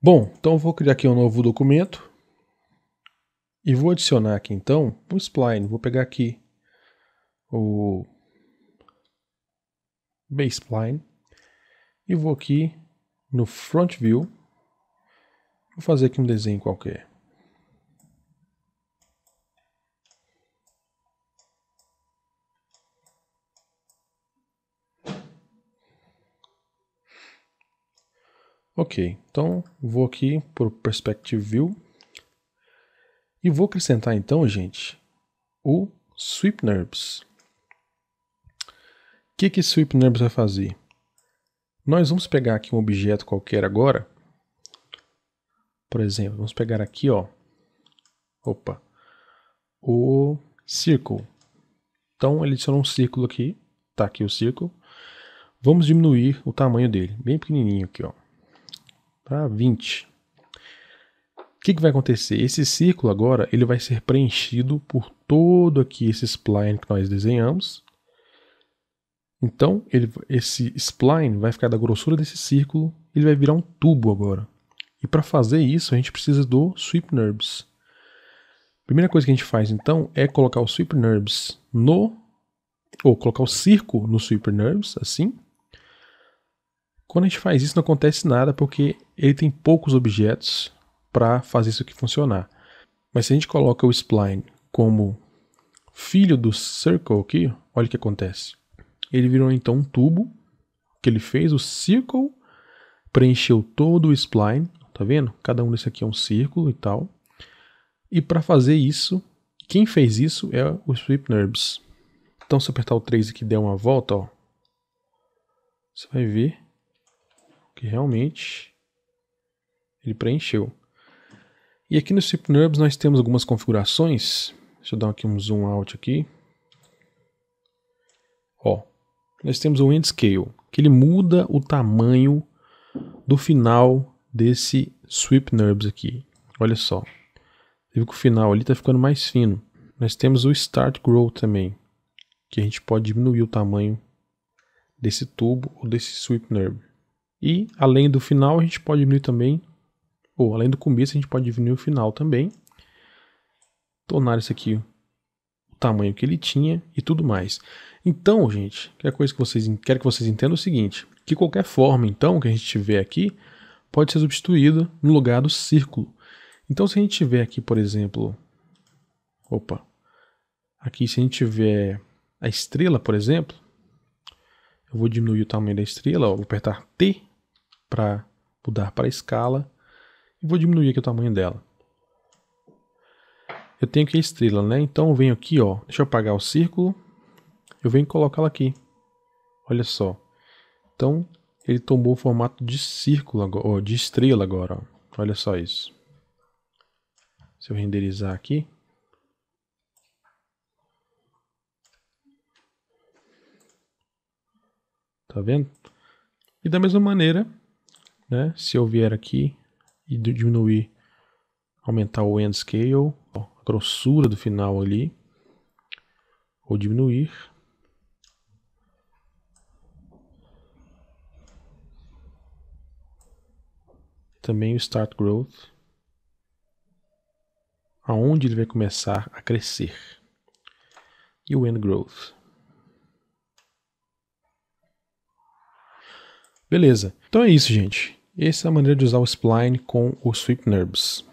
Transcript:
Bom, então eu vou criar aqui um novo documento e vou adicionar aqui então um spline. Vou pegar aqui o baseline e vou aqui no front view. Vou fazer aqui um desenho qualquer. Ok, então vou aqui para o Perspective View e vou acrescentar então, gente, o Sweep Nerves. O que que Sweep Nerves vai fazer? Nós vamos pegar aqui um objeto qualquer agora. Por exemplo, vamos pegar aqui, ó. Opa. O círculo. Então ele adicionou um círculo aqui. Tá aqui o círculo. Vamos diminuir o tamanho dele, bem pequenininho aqui, ó para tá? 20. O que, que, vai acontecer? Esse círculo agora ele vai ser preenchido por todo aqui esse spline que nós desenhamos. Então, ele, esse spline vai ficar da grossura desse círculo, ele vai virar um tubo agora. E para fazer isso, a gente precisa do sweep NURBS. Primeira coisa que a gente faz então é colocar o sweep NURBS no ou colocar o circo no sweep NURBS, assim. Quando a gente faz isso, não acontece nada porque ele tem poucos objetos para fazer isso aqui funcionar. Mas se a gente coloca o spline como filho do circle aqui, olha o que acontece. Ele virou então um tubo que ele fez, o circle preencheu todo o spline, tá vendo? Cada um desse aqui é um círculo e tal. E para fazer isso, quem fez isso é o Sweep Nerves. Então se eu apertar o 3 aqui e der uma volta, ó, você vai ver que realmente ele preencheu. E aqui no SIPNURBS nós temos algumas configurações. Deixa eu dar aqui um zoom out aqui. Ó, nós temos o end scale, que ele muda o tamanho do final desse sweep NURBS aqui. Olha só. Você que o final ali está ficando mais fino. Nós temos o start grow também, que a gente pode diminuir o tamanho desse tubo ou desse sweep NURB. E além do final, a gente pode diminuir também, ou além do começo, a gente pode diminuir o final também. Tornar isso aqui o tamanho que ele tinha e tudo mais. Então, gente, quer coisa que vocês quero que vocês entendam o seguinte, que qualquer forma, então, que a gente tiver aqui, pode ser substituída no lugar do círculo. Então, se a gente tiver aqui, por exemplo, opa, aqui se a gente tiver a estrela, por exemplo, eu vou diminuir o tamanho da estrela, ó, vou apertar T para mudar para a escala e vou diminuir aqui o tamanho dela. Eu tenho aqui a estrela, né? Então eu venho aqui, ó, deixa eu apagar o círculo, eu venho colocá-la aqui. Olha só. Então ele tomou o formato de círculo agora, ó, de estrela agora, ó. Olha só isso. Se eu renderizar aqui, Tá vendo? E da mesma maneira, né? Se eu vier aqui e diminuir, aumentar o end scale, a grossura do final ali, ou diminuir. Também o start growth, aonde ele vai começar a crescer. E o end growth. Beleza. Então é isso, gente. Essa é a maneira de usar o spline com o sweep NURBS.